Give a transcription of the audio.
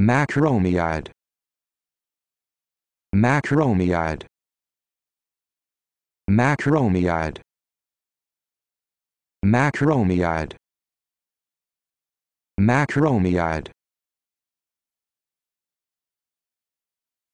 Macromiide. Macromiide. Macromiide. Macromiide. Macromiide.